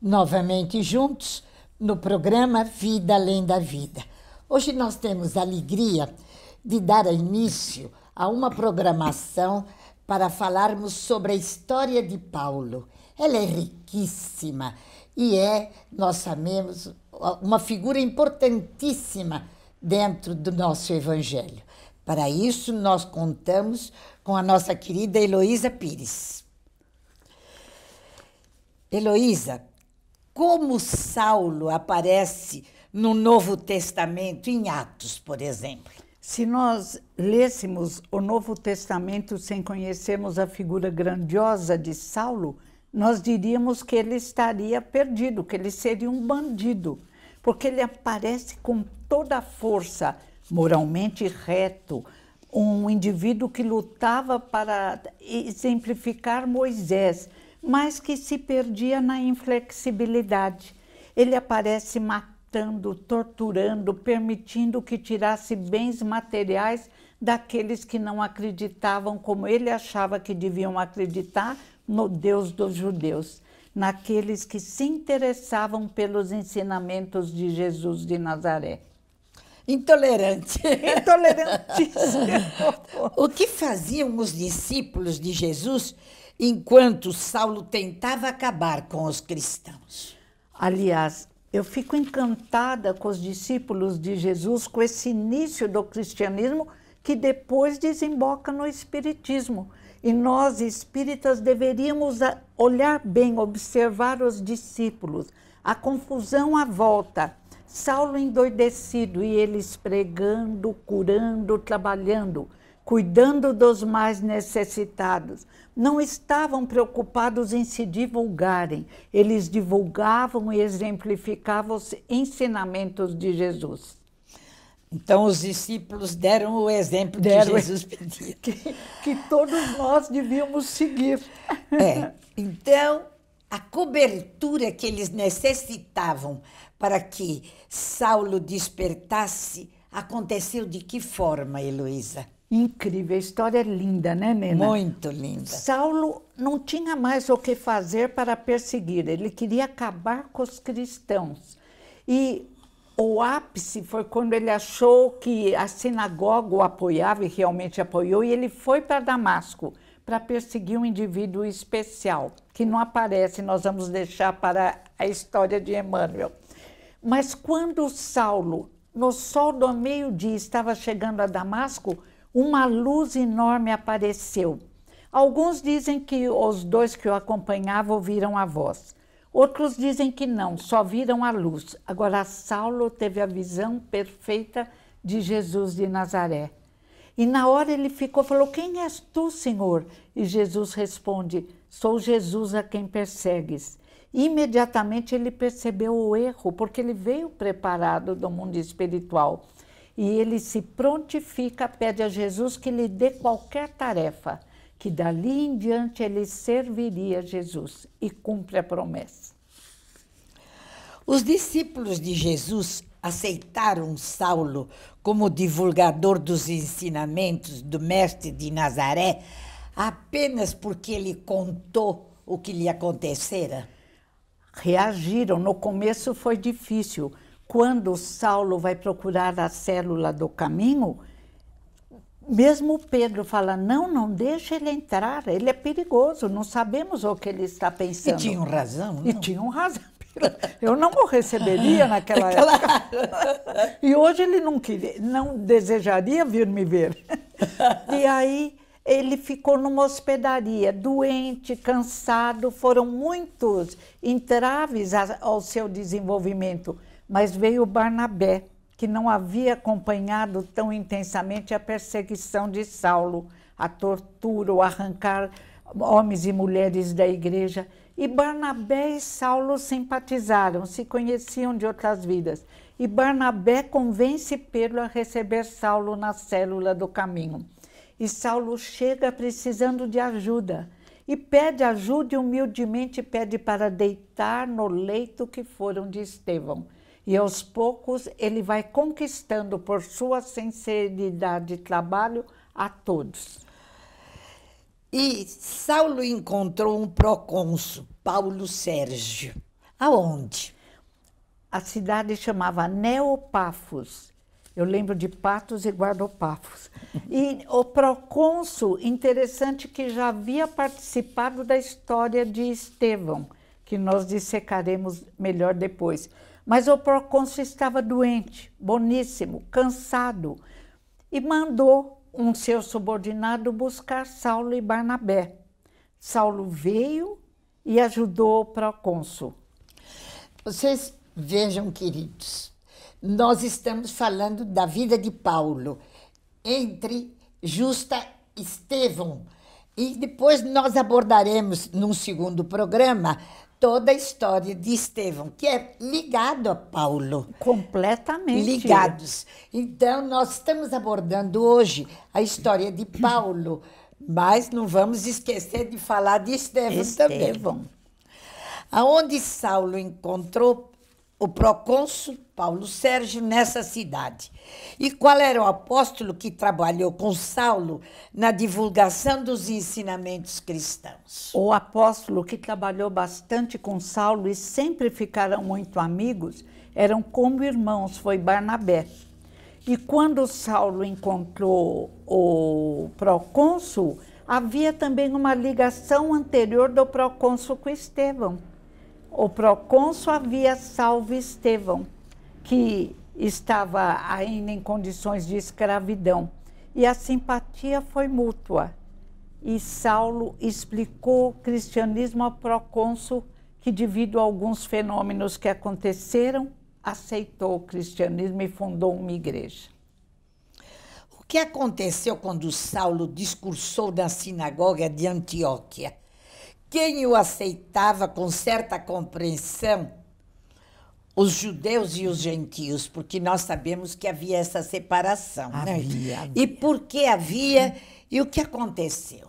novamente juntos no programa Vida Além da Vida. Hoje nós temos a alegria de dar início a uma programação para falarmos sobre a história de Paulo. Ela é riquíssima e é, nós sabemos, uma figura importantíssima dentro do nosso Evangelho. Para isso, nós contamos com a nossa querida Heloísa Pires. Heloísa, como Saulo aparece no Novo Testamento, em Atos, por exemplo? Se nós lêssemos o Novo Testamento sem conhecermos a figura grandiosa de Saulo, nós diríamos que ele estaria perdido, que ele seria um bandido, porque ele aparece com toda a força, moralmente reto, um indivíduo que lutava para exemplificar Moisés mas que se perdia na inflexibilidade. Ele aparece matando, torturando, permitindo que tirasse bens materiais daqueles que não acreditavam como ele achava que deviam acreditar no Deus dos judeus, naqueles que se interessavam pelos ensinamentos de Jesus de Nazaré. Intolerante. Intolerantíssimo. o que faziam os discípulos de Jesus enquanto Saulo tentava acabar com os cristãos. Aliás, eu fico encantada com os discípulos de Jesus, com esse início do cristianismo que depois desemboca no espiritismo. E nós espíritas deveríamos olhar bem, observar os discípulos, a confusão à volta. Saulo endoidecido e eles pregando, curando, trabalhando cuidando dos mais necessitados. Não estavam preocupados em se divulgarem, eles divulgavam e exemplificavam os ensinamentos de Jesus. Então os discípulos deram o exemplo deram que Jesus pedia. Que, que todos nós devíamos seguir. É. Então, a cobertura que eles necessitavam para que Saulo despertasse aconteceu de que forma, Heloísa? Incrível, a história é linda, né, Nena? Muito linda. Saulo não tinha mais o que fazer para perseguir, ele queria acabar com os cristãos. E o ápice foi quando ele achou que a sinagoga o apoiava e realmente apoiou, e ele foi para Damasco para perseguir um indivíduo especial, que não aparece, nós vamos deixar para a história de Emmanuel. Mas quando Saulo, no sol do meio-dia, estava chegando a Damasco, uma luz enorme apareceu. Alguns dizem que os dois que o acompanhavam ouviram a voz. Outros dizem que não, só viram a luz. Agora, Saulo teve a visão perfeita de Jesus de Nazaré. E na hora ele ficou, falou: Quem és tu, Senhor? E Jesus responde: Sou Jesus a quem persegues. imediatamente ele percebeu o erro, porque ele veio preparado do mundo espiritual e ele se prontifica, pede a Jesus que lhe dê qualquer tarefa, que dali em diante ele serviria a Jesus e cumpre a promessa. Os discípulos de Jesus aceitaram Saulo como divulgador dos ensinamentos do mestre de Nazaré apenas porque ele contou o que lhe acontecera? Reagiram. No começo foi difícil quando Saulo vai procurar a célula do caminho, mesmo Pedro fala: não, não deixa ele entrar, ele é perigoso, não sabemos o que ele está pensando. E tinham razão. Não? E tinham razão. Eu não o receberia naquela época. E hoje ele não queria, não desejaria vir me ver. E aí ele ficou numa hospedaria, doente, cansado, foram muitos entraves ao seu desenvolvimento. Mas veio Barnabé, que não havia acompanhado tão intensamente a perseguição de Saulo, a tortura, o arrancar homens e mulheres da igreja. E Barnabé e Saulo simpatizaram, se conheciam de outras vidas. E Barnabé convence Pedro a receber Saulo na célula do caminho. E Saulo chega precisando de ajuda e pede ajuda e humildemente pede para deitar no leito que foram de Estevão. E aos poucos ele vai conquistando por sua sinceridade e trabalho a todos. E Saulo encontrou um procônsul, Paulo Sérgio. Aonde? A cidade chamava Neopafos. Eu lembro de Patos e Guardopafos. E o procônsul, interessante que já havia participado da história de Estevão, que nós dissecaremos melhor depois. Mas o procônsul estava doente, boníssimo, cansado, e mandou um seu subordinado buscar Saulo e Barnabé. Saulo veio e ajudou o procônsul. Vocês vejam, queridos, nós estamos falando da vida de Paulo entre Justa e Estevão. E depois nós abordaremos num segundo programa toda a história de Estevão, que é ligado a Paulo. Completamente. Ligados. Então, nós estamos abordando hoje a história de Paulo, mas não vamos esquecer de falar de Estevão, Estevão. também. Aonde Saulo encontrou o procônsul Paulo Sérgio nessa cidade. E qual era o apóstolo que trabalhou com Saulo na divulgação dos ensinamentos cristãos? O apóstolo que trabalhou bastante com Saulo e sempre ficaram muito amigos, eram como irmãos, foi Barnabé. E quando Saulo encontrou o procônsul, havia também uma ligação anterior do procônsul com Estevão o procônsul havia salvo Estevão, que estava ainda em condições de escravidão. E a simpatia foi mútua. E Saulo explicou o cristianismo ao procônsul que, devido a alguns fenômenos que aconteceram, aceitou o cristianismo e fundou uma igreja. O que aconteceu quando Saulo discursou na sinagoga de Antioquia? Quem o aceitava com certa compreensão, os judeus e os gentios, porque nós sabemos que havia essa separação. Havia, né? havia. E por que havia e o que aconteceu?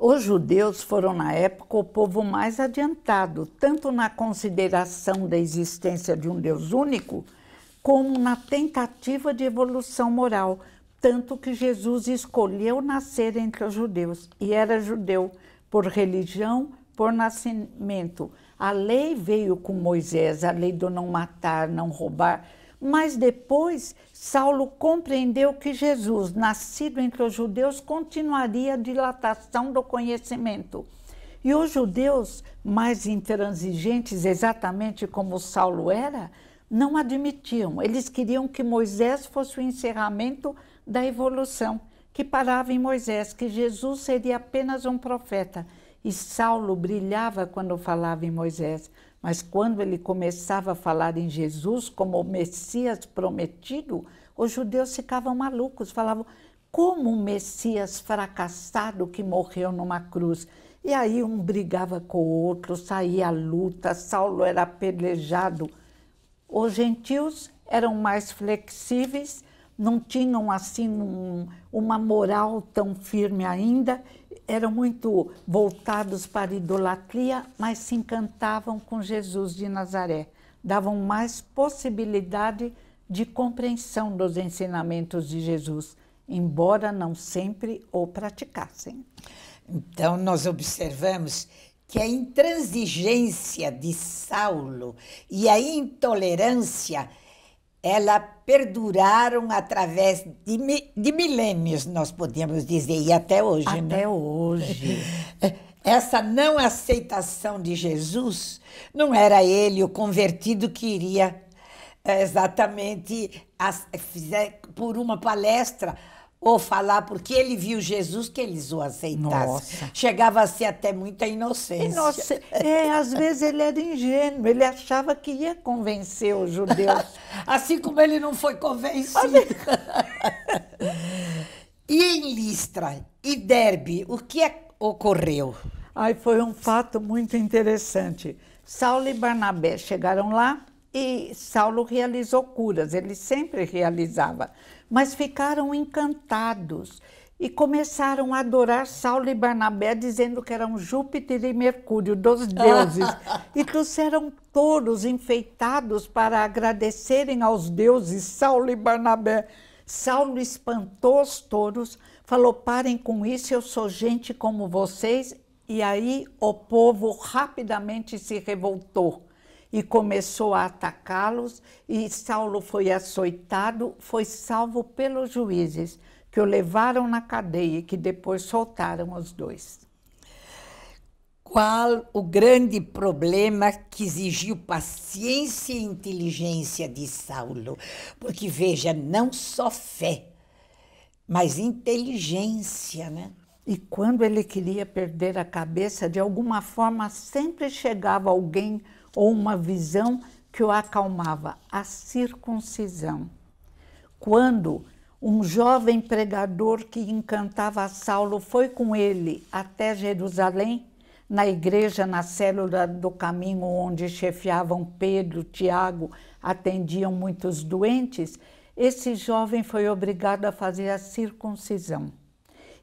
Os judeus foram, na época, o povo mais adiantado, tanto na consideração da existência de um Deus único, como na tentativa de evolução moral, tanto que Jesus escolheu nascer entre os judeus e era judeu por religião, por nascimento. A lei veio com Moisés, a lei do não matar, não roubar. Mas depois, Saulo compreendeu que Jesus, nascido entre os judeus, continuaria a dilatação do conhecimento. E os judeus, mais intransigentes, exatamente como Saulo era, não admitiam. Eles queriam que Moisés fosse o encerramento da evolução que parava em Moisés, que Jesus seria apenas um profeta. E Saulo brilhava quando falava em Moisés, mas quando ele começava a falar em Jesus como o Messias prometido, os judeus ficavam malucos, falavam: como um Messias fracassado que morreu numa cruz? E aí um brigava com o outro, saía a luta, Saulo era apedrejado. Os gentios eram mais flexíveis não tinham assim um, uma moral tão firme ainda, eram muito voltados para a idolatria, mas se encantavam com Jesus de Nazaré, davam mais possibilidade de compreensão dos ensinamentos de Jesus, embora não sempre o praticassem. Então nós observamos que a intransigência de Saulo e a intolerância ela perduraram através de, mi, de milênios, nós podemos dizer, e até hoje. Né? Até né? hoje. Essa não aceitação de Jesus não era ele o convertido que iria eh, exatamente por uma palestra ou falar porque ele viu Jesus que eles o aceitassem. Nossa. Chegava a ser até muita inocência. inocência. É, às vezes ele era ingênuo, ele achava que ia convencer os judeus. assim como ele não foi convencido. e em Listra e Derbe, o que é, ocorreu? Aí foi um fato muito interessante. Saulo e Barnabé chegaram lá e Saulo realizou curas, ele sempre realizava mas ficaram encantados e começaram a adorar Saulo e Barnabé, dizendo que eram Júpiter e Mercúrio, dos deuses, e trouxeram touros enfeitados para agradecerem aos deuses Saulo e Barnabé. Saulo espantou os touros, falou: parem com isso, eu sou gente como vocês. E aí o povo rapidamente se revoltou e começou a atacá-los, e Saulo foi açoitado, foi salvo pelos juízes, que o levaram na cadeia e que depois soltaram os dois. Qual o grande problema que exigiu paciência e inteligência de Saulo? Porque veja, não só fé, mas inteligência, né? E quando ele queria perder a cabeça, de alguma forma sempre chegava alguém ou uma visão que o acalmava, a circuncisão. Quando um jovem pregador que encantava Saulo foi com ele até Jerusalém, na igreja, na célula do caminho onde chefiavam Pedro, Tiago, atendiam muitos doentes, esse jovem foi obrigado a fazer a circuncisão.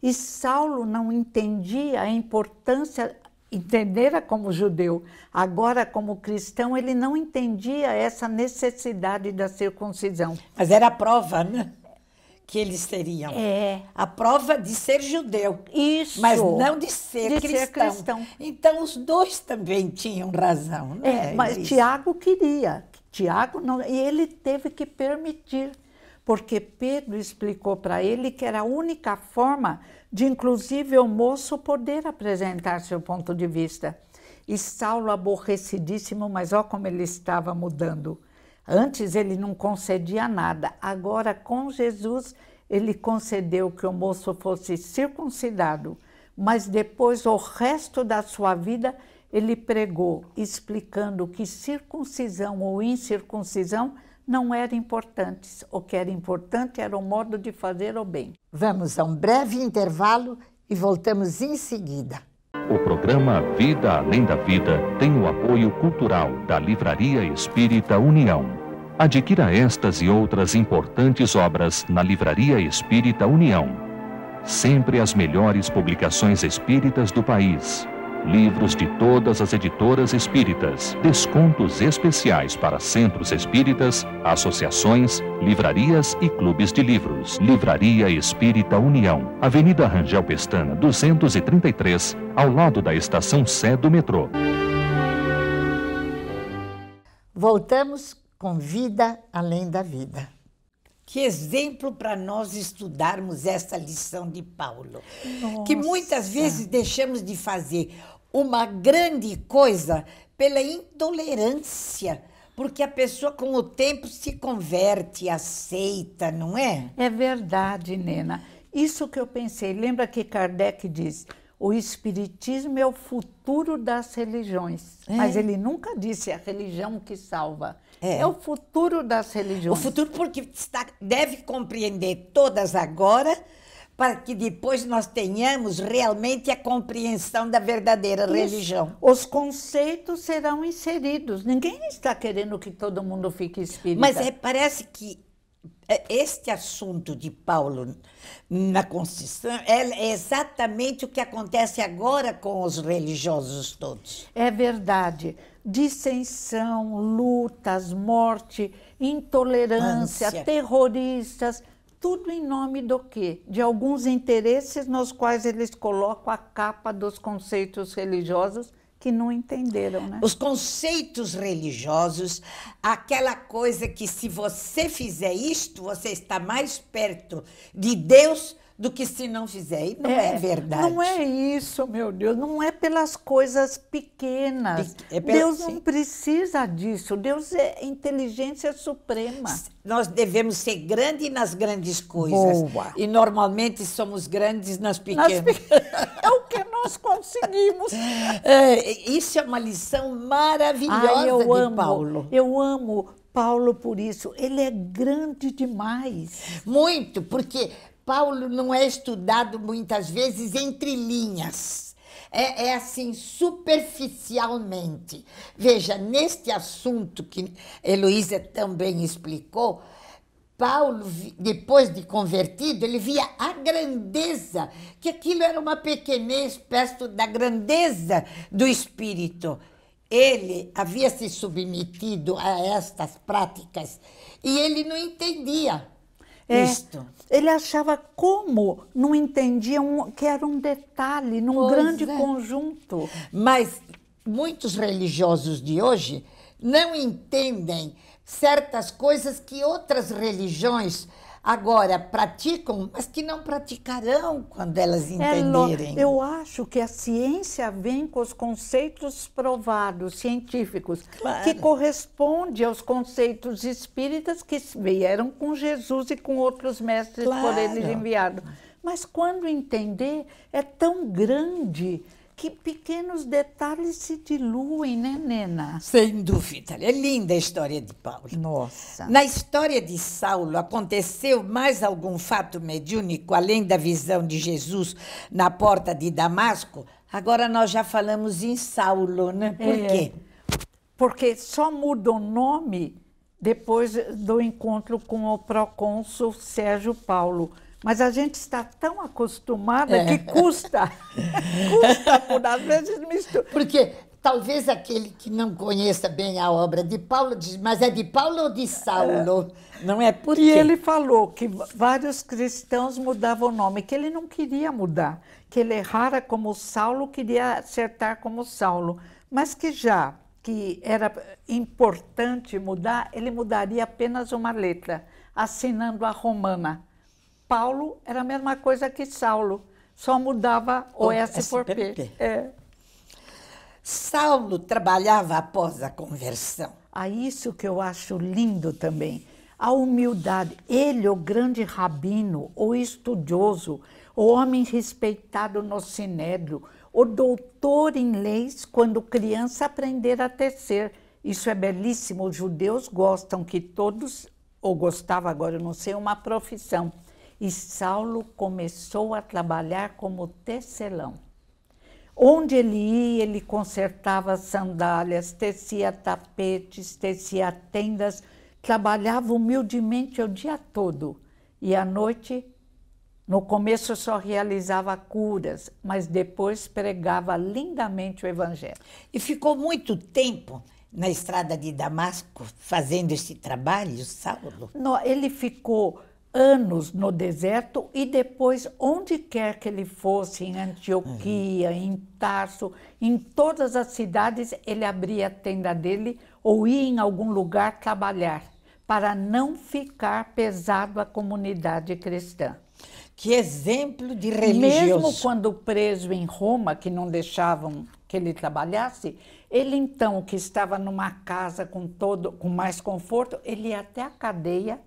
E Saulo não entendia a importância entendera como judeu. Agora, como cristão, ele não entendia essa necessidade da circuncisão. Mas era a prova, né? Que eles teriam. É. A prova de ser judeu. Isso. Mas não de ser, de cristão. ser cristão. Então, os dois também tinham razão, né? É, mas Isso. Tiago queria. Tiago não. E ele teve que permitir porque Pedro explicou para ele que era a única forma de, inclusive, o moço poder apresentar seu ponto de vista. E Saulo, aborrecidíssimo, mas ó como ele estava mudando. Antes ele não concedia nada, agora com Jesus ele concedeu que o moço fosse circuncidado, mas depois o resto da sua vida ele pregou, explicando que circuncisão ou incircuncisão não eram importantes. O que era importante era o modo de fazer o bem. Vamos a um breve intervalo e voltamos em seguida. O programa Vida Além da Vida tem o apoio cultural da Livraria Espírita União. Adquira estas e outras importantes obras na Livraria Espírita União. Sempre as melhores publicações espíritas do país livros de todas as editoras espíritas, descontos especiais para centros espíritas, associações, livrarias e clubes de livros. Livraria Espírita União, Avenida Rangel Pestana, 233, ao lado da estação Sé do metrô. Voltamos com Vida Além da Vida. Que exemplo para nós estudarmos essa lição de Paulo, Nossa. que muitas vezes deixamos de fazer uma grande coisa pela intolerância, porque a pessoa com o tempo se converte, aceita, não é? É verdade, Nena. Isso que eu pensei. Lembra que Kardec diz: o espiritismo é o futuro das religiões. É. Mas ele nunca disse a religião que salva. É. é. o futuro das religiões. O futuro porque está, deve compreender todas agora para que depois nós tenhamos realmente a compreensão da verdadeira Isso. religião. Os conceitos serão inseridos. Ninguém está querendo que todo mundo fique espírita. Mas é, parece que é, este assunto de Paulo na Constituição é, é exatamente o que acontece agora com os religiosos todos. É verdade. Dissensão, lutas, morte, intolerância, Ânsia. terroristas tudo em nome do quê? De alguns interesses nos quais eles colocam a capa dos conceitos religiosos que não entenderam, né? Os conceitos religiosos, aquela coisa que se você fizer isto, você está mais perto de Deus do que se não fizer. E não é, é verdade. Não é isso, meu Deus. Não é pelas coisas pequenas. é pela... Deus não precisa disso. Deus é inteligência suprema. Nós devemos ser grandes nas grandes coisas. Boa. E normalmente somos grandes nas pequenas. Nas pe... é o que nós conseguimos. É, isso é uma lição maravilhosa Ai, eu de amo, Paulo. Eu amo Paulo por isso. Ele é grande demais. Muito, porque Paulo não é estudado muitas vezes entre linhas. É, é, assim, superficialmente. Veja, neste assunto que Heloísa também explicou, Paulo, depois de convertido, ele via a grandeza, que aquilo era uma pequenez perto da grandeza do Espírito. Ele havia se submetido a estas práticas e ele não entendia é, isto. Ele achava como não entendia um, que era um detalhe num pois grande é. conjunto. Mas muitos religiosos de hoje não entendem certas coisas que outras religiões agora praticam, mas que não praticarão quando elas é entenderem. É, eu acho que a ciência vem com os conceitos provados, científicos, claro. que corresponde aos conceitos espíritas que vieram com Jesus e com outros mestres claro. por eles enviados. Mas quando entender, é tão grande que pequenos detalhes se diluem, né, Nena? Sem dúvida. É linda a história de Paulo. Nossa. Na história de Saulo, aconteceu mais algum fato mediúnico além da visão de Jesus na porta de Damasco? Agora nós já falamos em Saulo, né? Por é, quê? Porque só muda o nome depois do encontro com o procônsul Sérgio Paulo. Mas a gente está tão acostumada é. que custa. custa, por às vezes mistura. Porque talvez aquele que não conheça bem a obra de Paulo diz, mas é de Paulo ou de Saulo? É. Não é por E ele falou que vários cristãos mudavam o nome, que ele não queria mudar, que ele errara como Saulo, queria acertar como Saulo, mas que já que era importante mudar, ele mudaria apenas uma letra, assinando a romana Paulo era a mesma coisa que Saulo, só mudava o, oh, S, é por assim, P. P. É. Saulo trabalhava após a conversão. A isso que eu acho lindo também. A humildade. Ele, o grande rabino, o estudioso, o homem respeitado no sinédrio, o doutor em leis, quando criança aprender a tecer. Isso é belíssimo. Os judeus gostam que todos, ou gostava agora, eu não sei, uma profissão e Saulo começou a trabalhar como tecelão. Onde ele ia, ele consertava sandálias, tecia tapetes, tecia tendas, trabalhava humildemente o dia todo e à noite no começo só realizava curas, mas depois pregava lindamente o evangelho. E ficou muito tempo na estrada de Damasco fazendo esse trabalho, Saulo? Não, ele ficou anos no deserto e depois onde quer que ele fosse, em Antioquia, uhum. em Tarso, em todas as cidades, ele abria a tenda dele ou ia em algum lugar trabalhar, para não ficar pesado à comunidade cristã. Que exemplo de religioso. Mesmo quando preso em Roma, que não deixavam que ele trabalhasse, ele então, que estava numa casa com todo com mais conforto, ele ia até a cadeia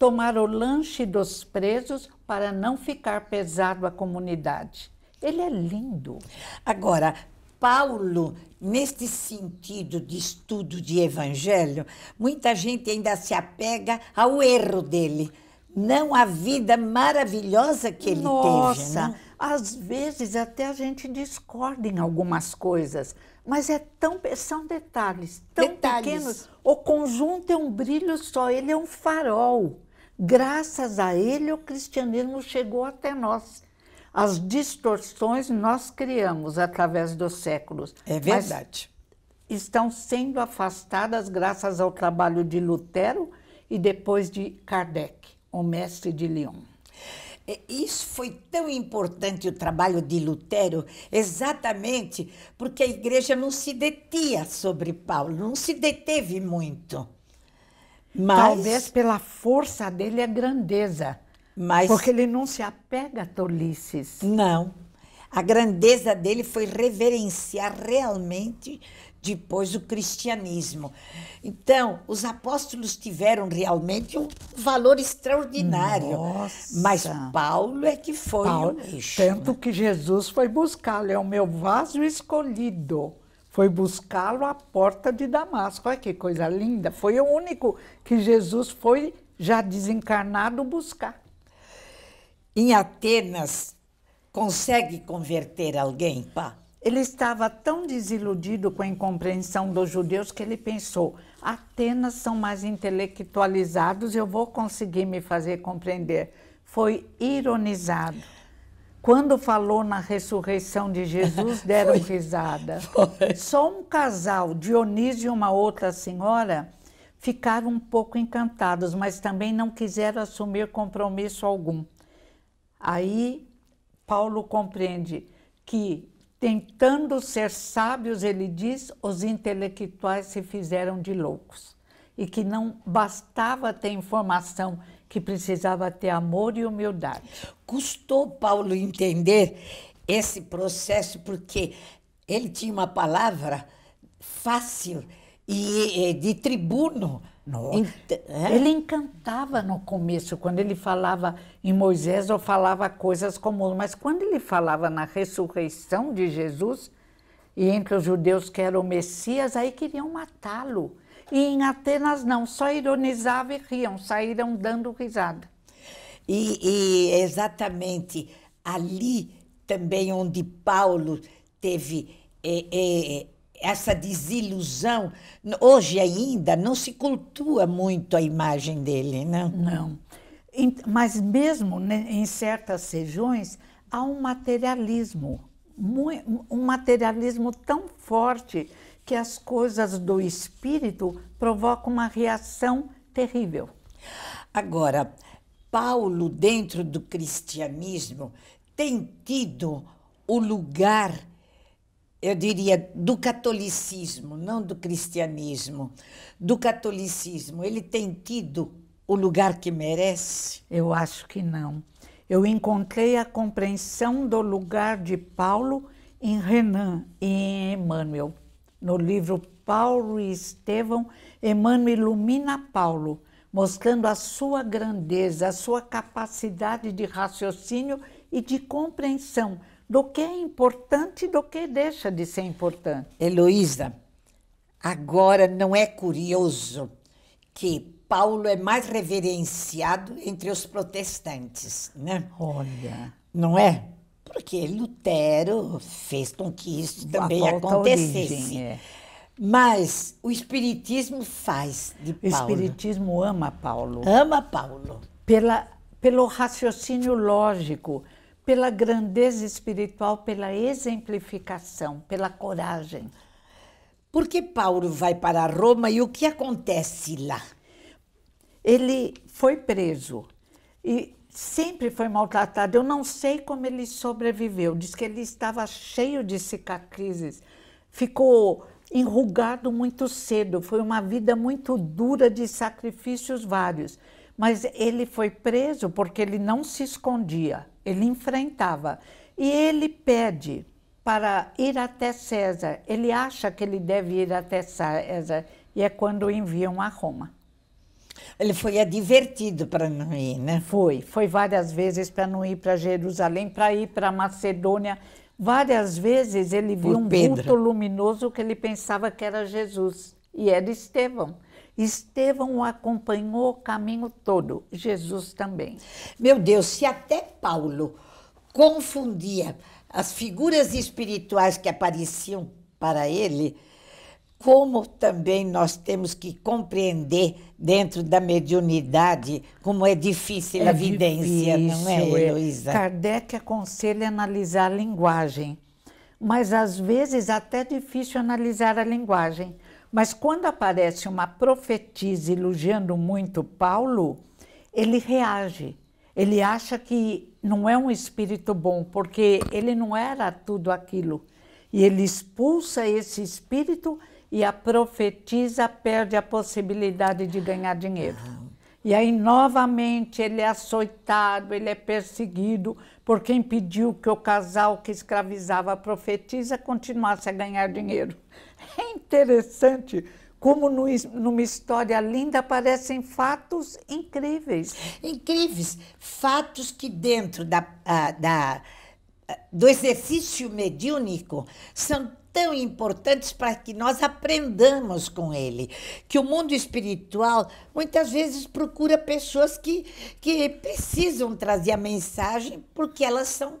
tomar o lanche dos presos para não ficar pesado à comunidade. Ele é lindo. Agora, Paulo, neste sentido de estudo de evangelho, muita gente ainda se apega ao erro dele, não à vida maravilhosa que ele Nossa, teve. Né? Às vezes até a gente discorda em algumas coisas, mas é tão, são detalhes tão detalhes. pequenos. O conjunto é um brilho só, ele é um farol. Graças a ele, o cristianismo chegou até nós. As distorções nós criamos através dos séculos. É verdade. Estão sendo afastadas graças ao trabalho de Lutero e depois de Kardec, o mestre de Lyon. É, isso foi tão importante o trabalho de Lutero, exatamente porque a igreja não se detinha sobre Paulo, não se deteve muito. Mas, Talvez pela força dele é grandeza. Mas, porque ele não se apega a tolices. Não. A grandeza dele foi reverenciar realmente depois o cristianismo. Então, os apóstolos tiveram realmente um valor extraordinário. Nossa. Mas Paulo é que foi Paulo, o Tanto né? que Jesus foi buscá-lo, é o meu vaso escolhido foi buscá-lo à porta de Damasco. Olha que coisa linda! Foi o único que Jesus foi já desencarnado buscar. Em Atenas, consegue converter alguém, pá? Ele estava tão desiludido com a incompreensão dos judeus que ele pensou: Atenas são mais intelectualizados, eu vou conseguir me fazer compreender. Foi ironizado. Quando falou na ressurreição de Jesus, deram foi, risada. Foi. Só um casal, Dionísio e uma outra senhora, ficaram um pouco encantados, mas também não quiseram assumir compromisso algum. Aí Paulo compreende que, tentando ser sábios, ele diz, os intelectuais se fizeram de loucos e que não bastava ter informação que precisava ter amor e humildade. Custou Paulo entender esse processo porque ele tinha uma palavra fácil e de tribuno. É? Ele encantava no começo, quando ele falava em Moisés ou falava coisas comuns, mas quando ele falava na ressurreição de Jesus, e entre os judeus que era o Messias, aí queriam matá-lo. E em Atenas não, só ironizavam, e riam, saíram dando risada. E, e exatamente ali também onde Paulo teve é, é, essa desilusão, hoje ainda não se cultua muito a imagem dele, né? não? Não. Mas mesmo né, em certas regiões há um materialismo, um materialismo tão forte que as coisas do espírito provocam uma reação terrível. Agora, Paulo, dentro do cristianismo, tem tido o lugar, eu diria, do catolicismo, não do cristianismo, do catolicismo. Ele tem tido o lugar que merece? Eu acho que não. Eu encontrei a compreensão do lugar de Paulo em Renan e em Emmanuel. No livro Paulo e Estevão, Emmanuel ilumina Paulo, mostrando a sua grandeza, a sua capacidade de raciocínio e de compreensão do que é importante e do que deixa de ser importante. Heloísa, agora não é curioso que Paulo é mais reverenciado entre os protestantes, né? Olha. Não é? porque Lutero fez com que isso também acontecesse. Origem, é. Mas o Espiritismo faz de Paulo. O Espiritismo ama Paulo. Ama Paulo. Pela, pelo raciocínio lógico, pela grandeza espiritual, pela exemplificação, pela coragem. Por que Paulo vai para Roma e o que acontece lá? Ele foi preso e sempre foi maltratado. Eu não sei como ele sobreviveu. Diz que ele estava cheio de cicatrizes, ficou enrugado muito cedo. Foi uma vida muito dura de sacrifícios vários. Mas ele foi preso porque ele não se escondia, ele enfrentava. E ele pede para ir até César. Ele acha que ele deve ir até César e é quando o enviam a Roma. Ele foi advertido para não ir, né? Foi, foi várias vezes para não ir para Jerusalém, para ir para Macedônia. Várias vezes ele viu um vulto luminoso que ele pensava que era Jesus e era Estevão. Estevão o acompanhou o caminho todo, Jesus também. Meu Deus, se até Paulo confundia as figuras espirituais que apareciam para ele, como também nós temos que compreender dentro da mediunidade como é difícil é a vidência, é, difícil, não é, Heloísa? Kardec aconselha analisar a linguagem, mas às vezes até é difícil analisar a linguagem. Mas quando aparece uma profetisa elogiando muito Paulo, ele reage. Ele acha que não é um espírito bom, porque ele não era tudo aquilo. E ele expulsa esse espírito e a profetisa perde a possibilidade de ganhar dinheiro. E aí, novamente, ele é açoitado, ele é perseguido por quem pediu que o casal que escravizava a profetisa continuasse a ganhar dinheiro. É interessante como no, numa história linda aparecem fatos incríveis. Incríveis. Fatos que, dentro da, ah, da, ah, do exercício mediúnico, são tão importantes para que nós aprendamos com ele. Que o mundo espiritual muitas vezes procura pessoas que, que precisam trazer a mensagem porque elas são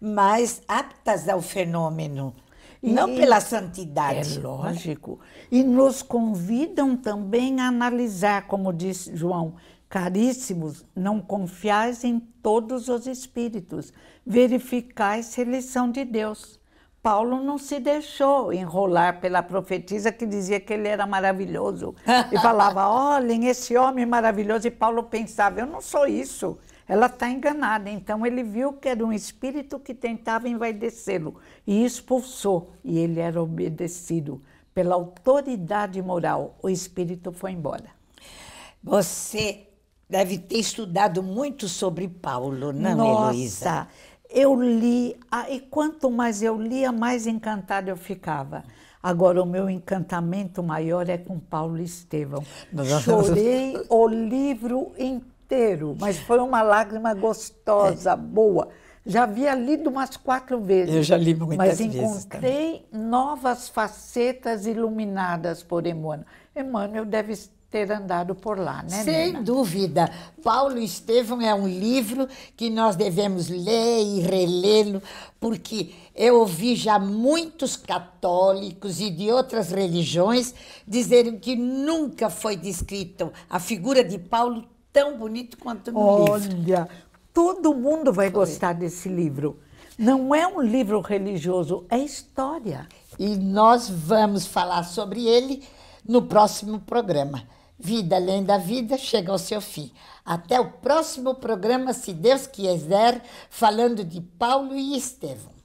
mais aptas ao fenômeno. E não pela santidade. É né? lógico. E nos convidam também a analisar, como disse João, caríssimos, não confiais em todos os espíritos, verificais se eles são de Deus. Paulo não se deixou enrolar pela profetisa que dizia que ele era maravilhoso e falava: olhem esse homem maravilhoso. E Paulo pensava: eu não sou isso. Ela está enganada. Então ele viu que era um espírito que tentava envaidecê-lo e expulsou. E ele era obedecido pela autoridade moral. O espírito foi embora. Você deve ter estudado muito sobre Paulo, não, é, Heloísa? Nossa! eu li, e quanto mais eu lia, mais encantada eu ficava. Agora, o meu encantamento maior é com Paulo Estevão. Chorei o livro inteiro, mas foi uma lágrima gostosa, é. boa. Já havia lido umas quatro vezes. Eu já li muitas mas vezes. Mas encontrei novas facetas iluminadas por Emmanuel. Emmanuel deve ter andado por lá, né? Sem Nena? dúvida. Paulo Estevão é um livro que nós devemos ler e relê-lo, porque eu ouvi já muitos católicos e de outras religiões dizerem que nunca foi descrito a figura de Paulo tão bonito quanto no Olha, livro. Olha, todo mundo vai foi. gostar desse livro. Não é um livro religioso, é história. E nós vamos falar sobre ele no próximo programa. Vida além da vida chega ao seu fim. Até o próximo programa, se Deus quiser, falando de Paulo e Estevão.